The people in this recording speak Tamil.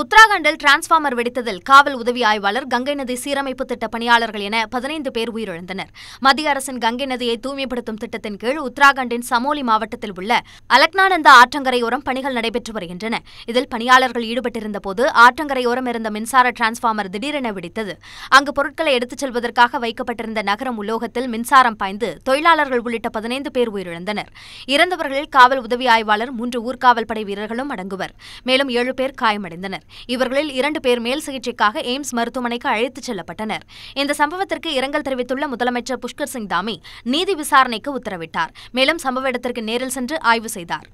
உத்தராகண்டில் டிரான்ஸ்பார்மர் வெடித்ததில் காவல் உதவி ஆய்வாளர் கங்கை நதி சீரமைப்பு திட்ட பணியாளர்கள் என பதினைந்து பேர் உயிரிழந்தனர் மத்திய அரசின் கங்கை நதியை தூய்மைப்படுத்தும் திட்டத்தின் கீழ் உத்தராகண்டின் சமோலி மாவட்டத்தில் உள்ள அலக்னானந்தா ஆற்றங்கரையோரம் பணிகள் நடைபெற்று வருகின்றன இதில் பணியாளர்கள் ஈடுபட்டிருந்தபோது ஆற்றங்கரையோரம் இருந்த மின்சார டிரான்ஸ்பார்மர் திடீரென வெடித்தது அங்கு பொருட்களை எடுத்துச் செல்வதற்காக வைக்கப்பட்டிருந்த நகரம் உலோகத்தில் மின்சாரம் பாய்ந்து தொழிலாளர்கள் உள்ளிட்ட பதினைந்து பேர் உயிரிழந்தனர் இறந்தவர்களில் காவல் உதவி ஆய்வாளர் மூன்று ஊர்காவல் படை வீரர்களும் அடங்குவர் மேலும் ஏழு பேர் காயமடைந்தனர் உள்ளனர் இவர்களில் இரண்டு பேர் மேல் சிகிச்சைக்காக எய்ம்ஸ் மருத்துவமனைக்கு அழைத்துச் செல்லப்பட்டனர் இந்த சம்பவத்திற்கு இரங்கல் தெரிவித்துள்ள முதலமைச்சர் புஷ்கர் சிங் தாமி நீதி விசாரணைக்கு உத்தரவிட்டார் மேலும் சம்பவ இடத்திற்கு நேரில் சென்று ஆய்வு செய்தார்